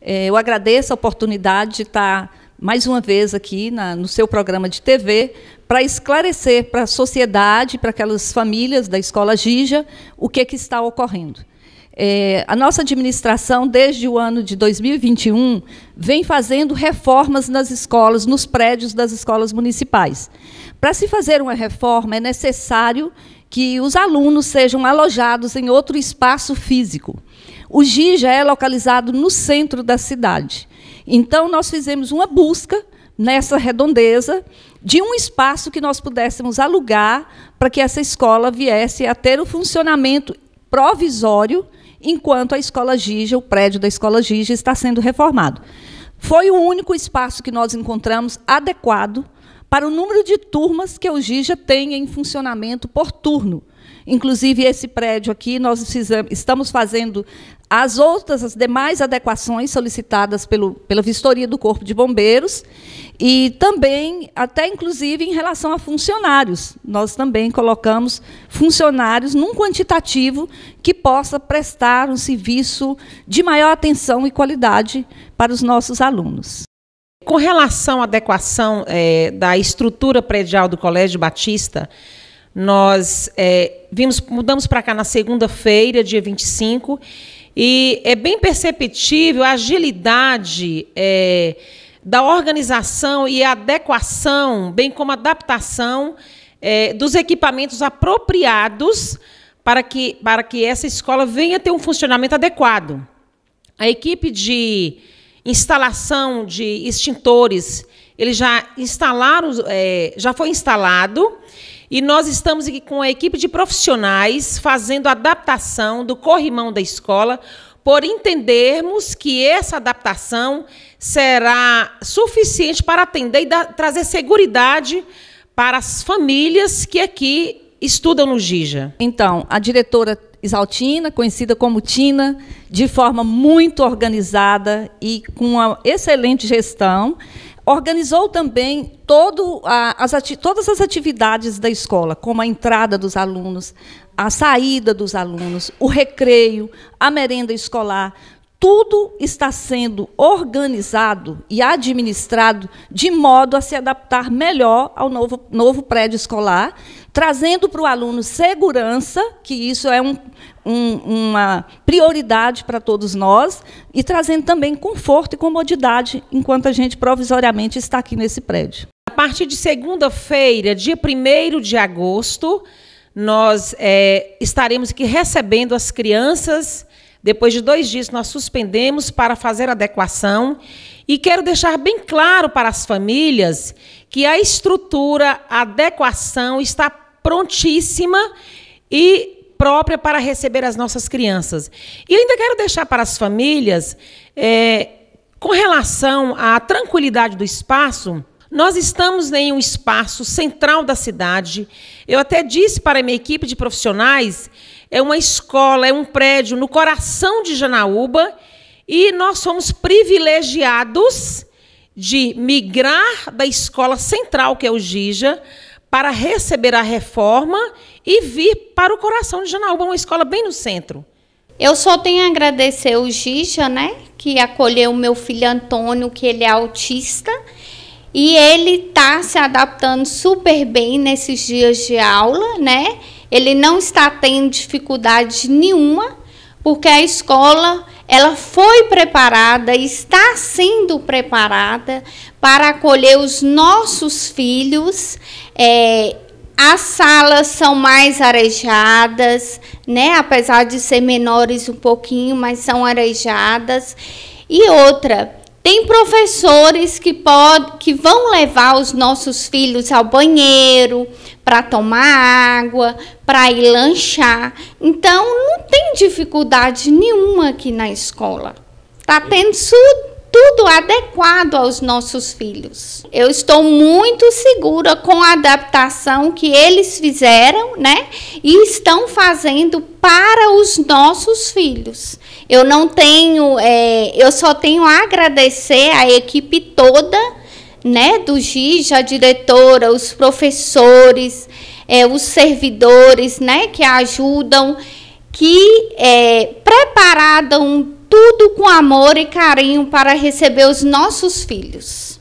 É, eu agradeço a oportunidade de estar mais uma vez aqui na, no seu programa de TV para esclarecer para a sociedade, para aquelas famílias da escola Gija, o que, é que está ocorrendo. É, a nossa administração, desde o ano de 2021, vem fazendo reformas nas escolas, nos prédios das escolas municipais. Para se fazer uma reforma, é necessário que os alunos sejam alojados em outro espaço físico. O Gija é localizado no centro da cidade. Então, nós fizemos uma busca nessa redondeza de um espaço que nós pudéssemos alugar para que essa escola viesse a ter o funcionamento provisório enquanto a escola Gija, o prédio da escola Gija está sendo reformado. Foi o único espaço que nós encontramos adequado para o número de turmas que o Gija tem em funcionamento por turno. Inclusive, esse prédio aqui, nós estamos fazendo as outras, as demais adequações solicitadas pelo, pela vistoria do Corpo de Bombeiros e também, até inclusive, em relação a funcionários. Nós também colocamos funcionários num quantitativo que possa prestar um serviço de maior atenção e qualidade para os nossos alunos. Com relação à adequação é, da estrutura predial do Colégio Batista, nós é, vimos, mudamos para cá na segunda-feira, dia 25, e e é bem perceptível a agilidade é, da organização e adequação, bem como adaptação é, dos equipamentos apropriados para que, para que essa escola venha ter um funcionamento adequado. A equipe de instalação de extintores, ele já instalaram, é, já foi instalado e nós estamos aqui com a equipe de profissionais fazendo adaptação do corrimão da escola, por entendermos que essa adaptação será suficiente para atender e trazer segurança para as famílias que aqui estudam no GIJA. Então, a diretora Isaltina, conhecida como Tina, de forma muito organizada e com uma excelente gestão, Organizou também todo a, as todas as atividades da escola, como a entrada dos alunos, a saída dos alunos, o recreio, a merenda escolar, tudo está sendo organizado e administrado de modo a se adaptar melhor ao novo, novo prédio escolar, trazendo para o aluno segurança, que isso é um, um, uma prioridade para todos nós, e trazendo também conforto e comodidade enquanto a gente provisoriamente está aqui nesse prédio. A partir de segunda-feira, dia 1 de agosto, nós é, estaremos aqui recebendo as crianças depois de dois dias, nós suspendemos para fazer adequação. E quero deixar bem claro para as famílias que a estrutura, a adequação está prontíssima e própria para receber as nossas crianças. E ainda quero deixar para as famílias, é, com relação à tranquilidade do espaço, nós estamos em um espaço central da cidade. Eu até disse para a minha equipe de profissionais é uma escola, é um prédio no coração de Janaúba e nós somos privilegiados de migrar da escola central, que é o Gija, para receber a reforma e vir para o coração de Janaúba, uma escola bem no centro. Eu só tenho a agradecer o Gija, né, que acolheu o meu filho Antônio, que ele é autista, e ele tá se adaptando super bem nesses dias de aula, né? Ele não está tendo dificuldade nenhuma, porque a escola ela foi preparada, está sendo preparada para acolher os nossos filhos. É, as salas são mais arejadas, né? Apesar de ser menores um pouquinho, mas são arejadas. E outra, tem professores que, pode, que vão levar os nossos filhos ao banheiro, para tomar água, para ir lanchar. Então, não tem dificuldade nenhuma aqui na escola. Está tendo tudo adequado aos nossos filhos. Eu estou muito segura com a adaptação que eles fizeram, né? E estão fazendo para os nossos filhos. Eu não tenho é, eu só tenho a agradecer a equipe toda, né, do Gis, a diretora, os professores, é, os servidores, né, que ajudam, que é, prepararam tudo com amor e carinho para receber os nossos filhos.